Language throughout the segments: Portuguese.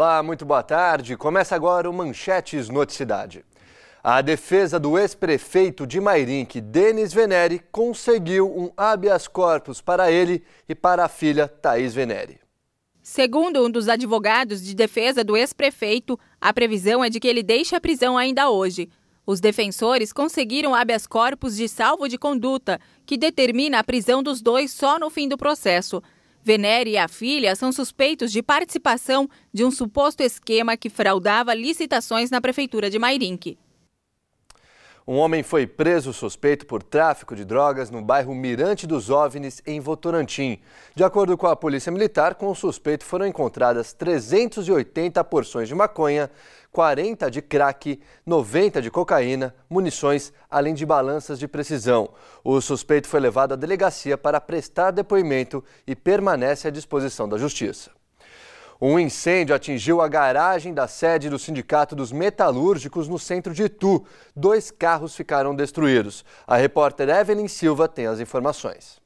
Olá, muito boa tarde. Começa agora o Manchetes Noticidade. A defesa do ex-prefeito de Mairink, Denis Venere, conseguiu um habeas corpus para ele e para a filha Thaís Venere. Segundo um dos advogados de defesa do ex-prefeito, a previsão é de que ele deixe a prisão ainda hoje. Os defensores conseguiram habeas corpus de salvo de conduta, que determina a prisão dos dois só no fim do processo. Venere e a filha são suspeitos de participação de um suposto esquema que fraudava licitações na prefeitura de Mairinque. Um homem foi preso suspeito por tráfico de drogas no bairro Mirante dos OVNIs, em Votorantim. De acordo com a Polícia Militar, com o suspeito foram encontradas 380 porções de maconha, 40 de crack, 90 de cocaína, munições, além de balanças de precisão. O suspeito foi levado à delegacia para prestar depoimento e permanece à disposição da Justiça. Um incêndio atingiu a garagem da sede do Sindicato dos Metalúrgicos no centro de Itu. Dois carros ficaram destruídos. A repórter Evelyn Silva tem as informações.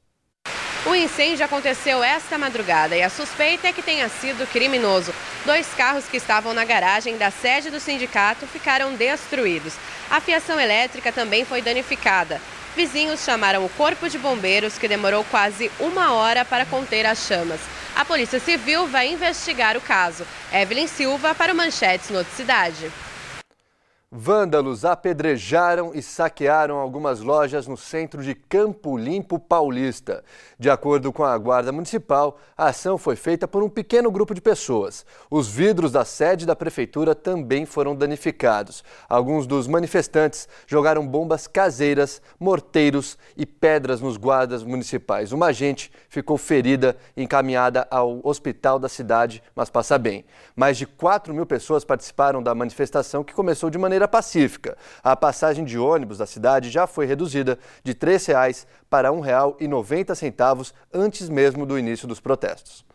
O incêndio aconteceu esta madrugada e a suspeita é que tenha sido criminoso. Dois carros que estavam na garagem da sede do sindicato ficaram destruídos. A fiação elétrica também foi danificada. Vizinhos chamaram o corpo de bombeiros, que demorou quase uma hora para conter as chamas. A Polícia Civil vai investigar o caso. Evelyn Silva para o Manchetes Noticidade. Vândalos apedrejaram e saquearam algumas lojas no centro de Campo Limpo Paulista. De acordo com a Guarda Municipal, a ação foi feita por um pequeno grupo de pessoas. Os vidros da sede da prefeitura também foram danificados. Alguns dos manifestantes jogaram bombas caseiras, morteiros e pedras nos guardas municipais. Uma agente ficou ferida e encaminhada ao hospital da cidade, mas passa bem. Mais de 4 mil pessoas participaram da manifestação que começou de maneira maneira pacífica. A passagem de ônibus da cidade já foi reduzida de R$ 3,00 para R$ 1,90 antes mesmo do início dos protestos.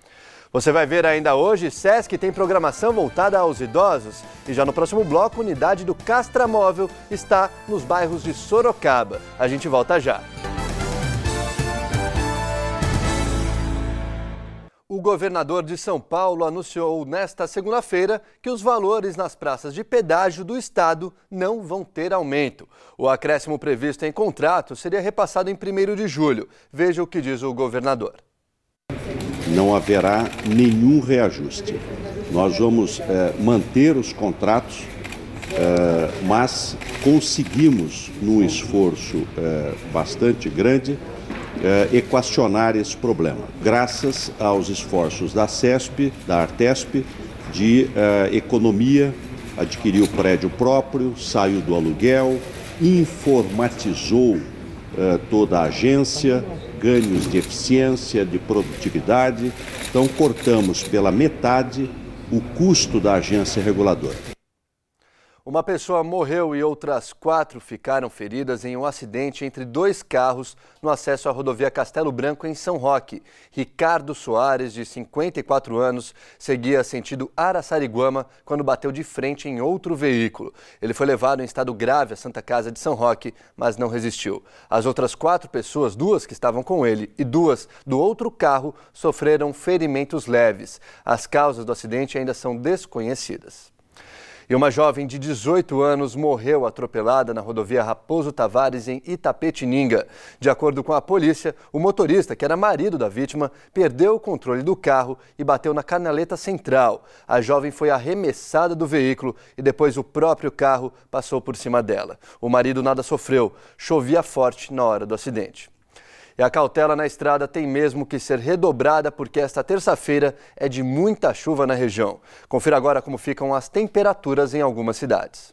Você vai ver ainda hoje, SESC tem programação voltada aos idosos. E já no próximo bloco, unidade do Castramóvel está nos bairros de Sorocaba. A gente volta já. O governador de São Paulo anunciou nesta segunda-feira que os valores nas praças de pedágio do estado não vão ter aumento. O acréscimo previsto em contrato seria repassado em 1 de julho. Veja o que diz o governador. Não haverá nenhum reajuste. Nós vamos é, manter os contratos, é, mas conseguimos, num esforço é, bastante grande, eh, equacionar esse problema, graças aos esforços da CESP, da Artesp, de eh, economia, adquiriu prédio próprio, saiu do aluguel, informatizou eh, toda a agência, ganhos de eficiência, de produtividade. Então, cortamos pela metade o custo da agência reguladora. Uma pessoa morreu e outras quatro ficaram feridas em um acidente entre dois carros no acesso à rodovia Castelo Branco, em São Roque. Ricardo Soares, de 54 anos, seguia sentido Araçariguama quando bateu de frente em outro veículo. Ele foi levado em estado grave à Santa Casa de São Roque, mas não resistiu. As outras quatro pessoas, duas que estavam com ele e duas do outro carro, sofreram ferimentos leves. As causas do acidente ainda são desconhecidas. E uma jovem de 18 anos morreu atropelada na rodovia Raposo Tavares, em Itapetininga. De acordo com a polícia, o motorista, que era marido da vítima, perdeu o controle do carro e bateu na canaleta central. A jovem foi arremessada do veículo e depois o próprio carro passou por cima dela. O marido nada sofreu, chovia forte na hora do acidente. E a cautela na estrada tem mesmo que ser redobrada porque esta terça-feira é de muita chuva na região. Confira agora como ficam as temperaturas em algumas cidades.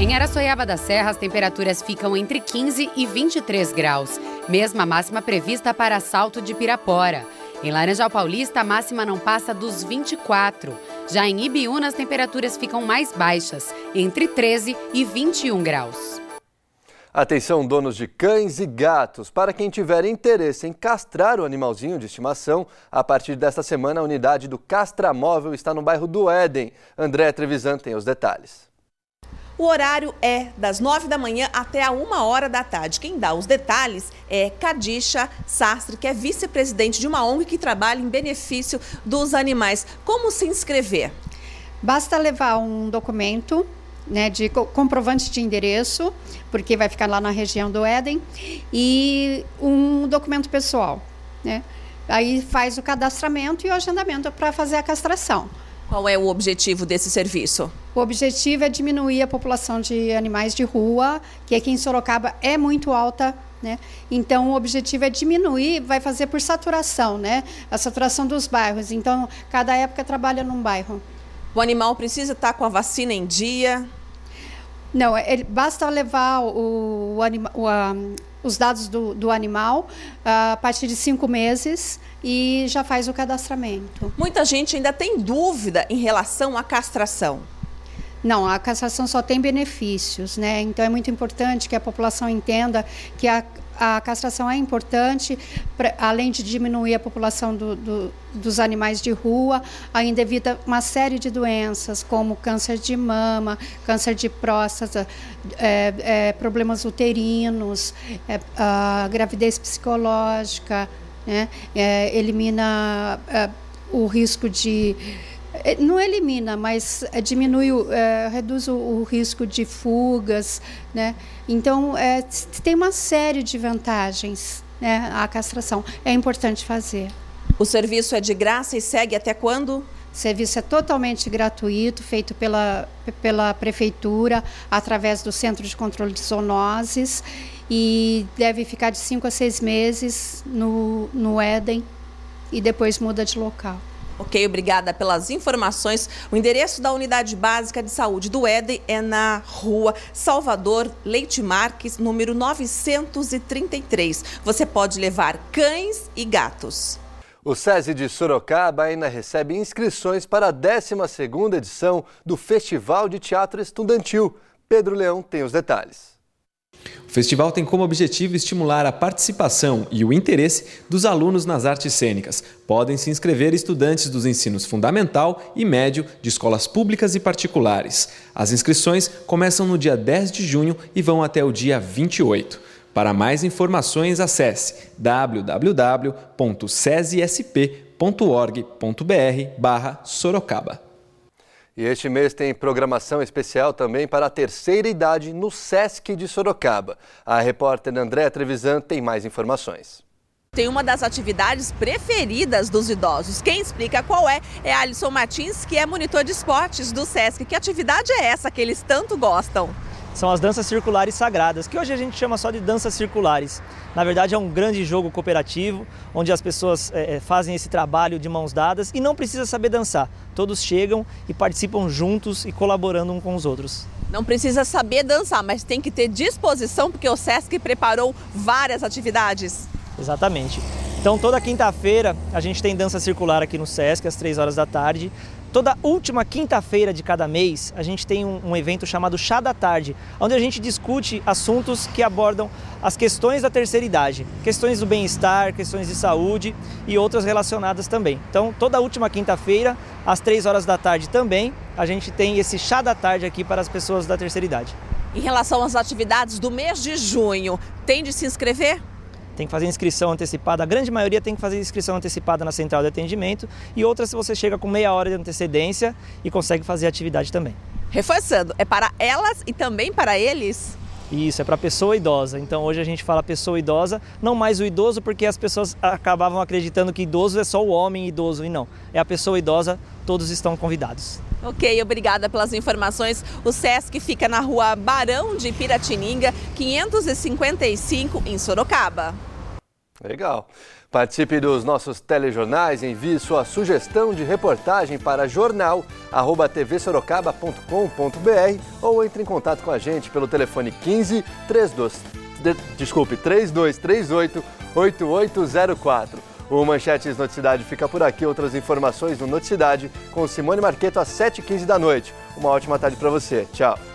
Em Araçoiaba da Serra, as temperaturas ficam entre 15 e 23 graus, mesma máxima prevista para Salto de Pirapora. Em Laranjal Paulista, a máxima não passa dos 24. Já em Ibiúna, as temperaturas ficam mais baixas, entre 13 e 21 graus. Atenção, donos de cães e gatos. Para quem tiver interesse em castrar o animalzinho de estimação, a partir desta semana a unidade do Castramóvel está no bairro do Éden. André Trevisan tem os detalhes. O horário é das 9 da manhã até a 1 hora da tarde. Quem dá os detalhes é Kadisha Sastre, que é vice-presidente de uma ONG que trabalha em benefício dos animais. Como se inscrever? Basta levar um documento né, de comprovante de endereço, porque vai ficar lá na região do Éden, e um documento pessoal. Né? Aí faz o cadastramento e o agendamento para fazer a castração. Qual é o objetivo desse serviço? O objetivo é diminuir a população de animais de rua, que aqui em Sorocaba é muito alta. Né? Então, o objetivo é diminuir, vai fazer por saturação, né? a saturação dos bairros. Então, cada época trabalha num bairro. O animal precisa estar com a vacina em dia? Não, é, ele, basta levar o, o, anima, o a, os dados do, do animal ah, a partir de cinco meses e já faz o cadastramento. Muita gente ainda tem dúvida em relação à castração. Não, a cassação só tem benefícios, né? Então é muito importante que a população entenda que a, a castração é importante, além de diminuir a população do, do, dos animais de rua, ainda evita uma série de doenças, como câncer de mama, câncer de próstata, é, é, problemas uterinos, é, a gravidez psicológica, né? É, elimina é, o risco de é, não elimina, mas é, diminui, é, reduz o, o, risco de fugas, né? Então, é, tem uma série de vantagens, né? A castração é importante fazer. O serviço é de graça e segue até quando? O serviço é totalmente gratuito, feito pela, pela prefeitura, através do Centro de Controle de Zoonoses, e deve ficar de cinco a seis meses no, no Éden e depois muda de local. Ok, obrigada pelas informações. O endereço da Unidade Básica de Saúde do Éden é na rua Salvador Leite Marques, número 933. Você pode levar cães e gatos. O SESI de Sorocaba ainda recebe inscrições para a 12 edição do Festival de Teatro Estudantil. Pedro Leão tem os detalhes. O festival tem como objetivo estimular a participação e o interesse dos alunos nas artes cênicas. Podem se inscrever estudantes dos ensinos fundamental e médio de escolas públicas e particulares. As inscrições começam no dia 10 de junho e vão até o dia 28. Para mais informações, acesse www.cesesp.org.br/sorocaba. E este mês tem programação especial também para a terceira idade no SESC de Sorocaba. A repórter Andréa Trevisan tem mais informações. Tem uma das atividades preferidas dos idosos. Quem explica qual é é Alisson Martins, que é monitor de esportes do SESC. Que atividade é essa que eles tanto gostam? são as danças circulares sagradas, que hoje a gente chama só de danças circulares. Na verdade, é um grande jogo cooperativo, onde as pessoas é, fazem esse trabalho de mãos dadas e não precisa saber dançar. Todos chegam e participam juntos e colaborando um com os outros. Não precisa saber dançar, mas tem que ter disposição, porque o SESC preparou várias atividades. Exatamente. Então, toda quinta-feira a gente tem dança circular aqui no SESC, às 3 horas da tarde. Toda última quinta-feira de cada mês, a gente tem um, um, evento chamado Chá da Tarde, onde a gente discute assuntos que abordam as questões da terceira idade, questões do bem-estar, questões de saúde e outras relacionadas também. Então, toda última quinta-feira, às três horas da tarde também, a gente tem esse Chá da Tarde aqui para as pessoas da terceira idade. Em relação às atividades do mês de junho, tem de se inscrever? tem que fazer inscrição antecipada. A grande maioria tem que fazer inscrição antecipada na central de atendimento e outras você chega com meia hora de antecedência e consegue fazer a atividade também. Reforçando, é para elas e também para eles? Isso, é para pessoa idosa. Então hoje a gente fala pessoa idosa, não mais o idoso, porque as pessoas acabavam acreditando que idoso é só o homem idoso, e não. É a pessoa idosa, todos estão convidados. Ok, obrigada pelas informações. O SESC fica na rua Barão de Piratininga, 555, em Sorocaba. Legal. Participe dos nossos telejornais, envie sua sugestão de reportagem para jornal@tvsorocaba.com.br ou entre em contato com a gente pelo telefone 15 32 de, desculpe, 3238 8804. O Manchetes Noticidade fica por aqui. Outras informações no Noticidade com Simone Marqueto às 7h15 da noite. Uma ótima tarde para você. Tchau.